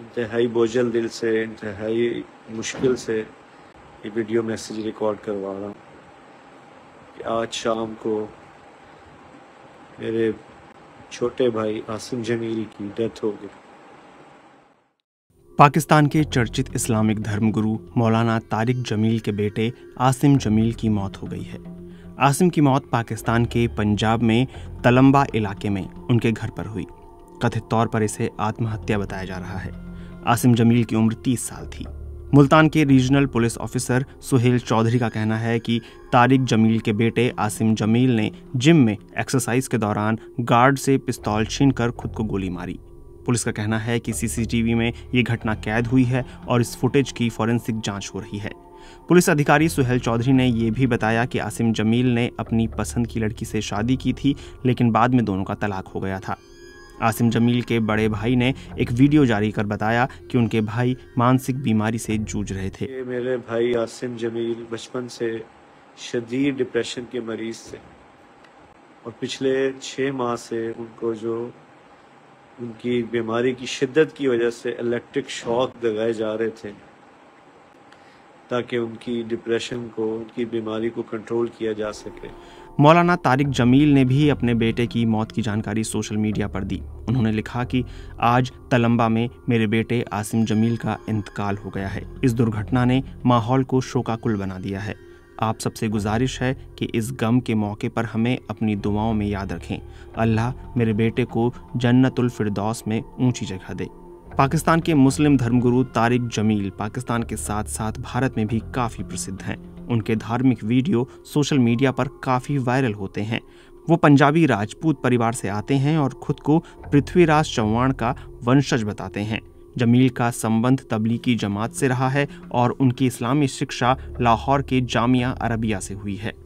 इंतहाई बोझल दिल से इंतहाई मुश्किल से ये वीडियो मैसेज रिकॉर्ड करवा रहा हूँ आज शाम को मेरे छोटे भाई आसिम जमील की डेथ हो गई पाकिस्तान के चर्चित इस्लामिक धर्मगुरु मौलाना तारिक जमील के बेटे आसिम जमील की मौत हो गई है आसिम की मौत पाकिस्तान के पंजाब में तलंबा इलाके में उनके घर पर हुई कथित तौर पर इसे आत्महत्या बताया जा रहा है आसिम जमील की उम्र 30 साल थी मुल्तान के regional police officer Suhail Chaudhry का कहना है कि तारिक जमील के बेटे आसिम जमील ने जिम में एक्सरसाइज के दौरान गार्ड से पिस्तौल छीन खुद को गोली मारी पुलिस का कहना है कि सीसीटीवी में ये घटना कैद हुई है और इस फुटेज की फॉरेंसिक जांच हो रही है पुलिस अधिकारी सुहेल चौधरी ने यह भी बताया कि आसिम जमील ने अपनी पसंद की लड़की से शादी की थी लेकिन बाद में दोनों का तलाक हो गया था आसिम जमील के बड़े भाई ने एक वीडियो जारी कर बताया कि उनके भाई मानसिक बीमारी से जूझ रहे थे मेरे भाई आसिम जमील बचपन से शदीद डिप्रेशन के मरीज थे और पिछले छः माह से उनको जो उनकी बीमारी की शिद्दत की वजह से इलेक्ट्रिक शॉक लगाए जा रहे थे ताकि उनकी डिप्रेशन को उनकी बीमारी को कंट्रोल किया जा सके मौलाना तारिक जमील ने भी अपने बेटे की मौत की जानकारी सोशल मीडिया पर दी उन्होंने लिखा कि आज तलंबा में मेरे बेटे आसिम जमील का इंतकाल हो गया है इस दुर्घटना ने माहौल को शोकाकुल बना दिया है आप सबसे गुजारिश है कि इस गम के मौके पर हमें अपनी दुआओं में याद रखें अल्लाह मेरे बेटे को जन्नतुल फिरदौस में ऊंची जगह दे पाकिस्तान के मुस्लिम धर्मगुरु तारिक जमील पाकिस्तान के साथ साथ भारत में भी काफ़ी प्रसिद्ध हैं उनके धार्मिक वीडियो सोशल मीडिया पर काफ़ी वायरल होते हैं वो पंजाबी राजपूत परिवार से आते हैं और खुद को पृथ्वीराज चौहान का वंशज बताते हैं जमील का संबंध तबलीगी जमात से रहा है और उनकी इस्लामी शिक्षा लाहौर के जामिया अरबिया से हुई है